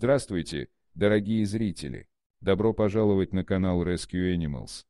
Здравствуйте, дорогие зрители! Добро пожаловать на канал Rescue Animals.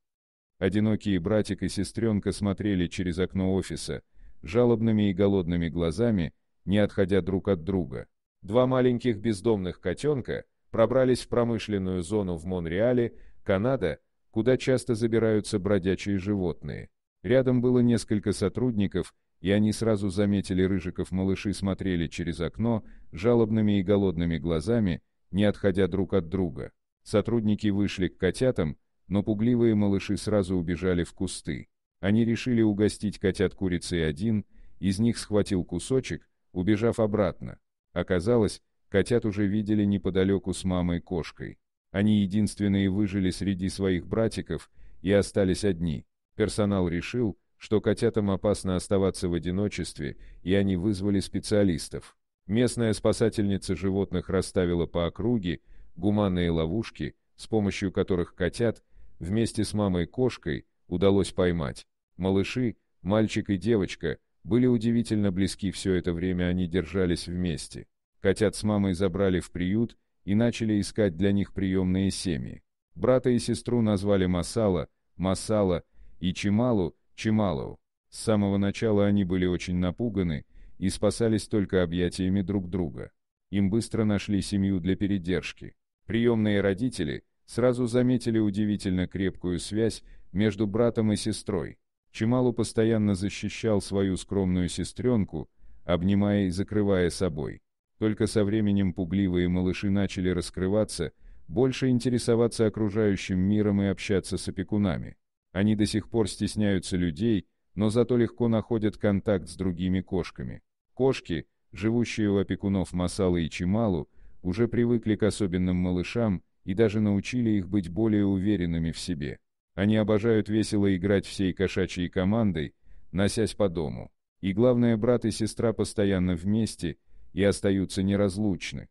Одинокие братик и сестренка смотрели через окно офиса, жалобными и голодными глазами, не отходя друг от друга. Два маленьких бездомных котенка пробрались в промышленную зону в Монреале, Канада, куда часто забираются бродячие животные. Рядом было несколько сотрудников, и они сразу заметили рыжиков малыши смотрели через окно, жалобными и голодными глазами, не отходя друг от друга. Сотрудники вышли к котятам, но пугливые малыши сразу убежали в кусты. Они решили угостить котят курицей один, из них схватил кусочек, убежав обратно. Оказалось, котят уже видели неподалеку с мамой-кошкой. Они единственные выжили среди своих братиков и остались одни. Персонал решил, что котятам опасно оставаться в одиночестве, и они вызвали специалистов. Местная спасательница животных расставила по округе гуманные ловушки, с помощью которых котят вместе с мамой-кошкой удалось поймать. Малыши, мальчик и девочка, были удивительно близки все это время, они держались вместе. Котят с мамой забрали в приют и начали искать для них приемные семьи. Брата и сестру назвали Масала, Масала и Чималу, Чималу. С самого начала они были очень напуганы, и спасались только объятиями друг друга. Им быстро нашли семью для передержки. Приемные родители сразу заметили удивительно крепкую связь между братом и сестрой. Чемалу постоянно защищал свою скромную сестренку, обнимая и закрывая собой. Только со временем пугливые малыши начали раскрываться, больше интересоваться окружающим миром и общаться с опекунами. Они до сих пор стесняются людей, но зато легко находят контакт с другими кошками. Кошки, живущие у опекунов Масалы и Чималу, уже привыкли к особенным малышам и даже научили их быть более уверенными в себе. Они обожают весело играть всей кошачьей командой, носясь по дому. И главное, брат и сестра постоянно вместе и остаются неразлучны.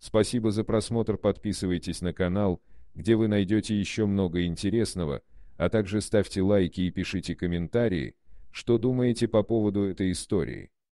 Спасибо за просмотр, подписывайтесь на канал, где вы найдете еще много интересного, а также ставьте лайки и пишите комментарии, что думаете по поводу этой истории.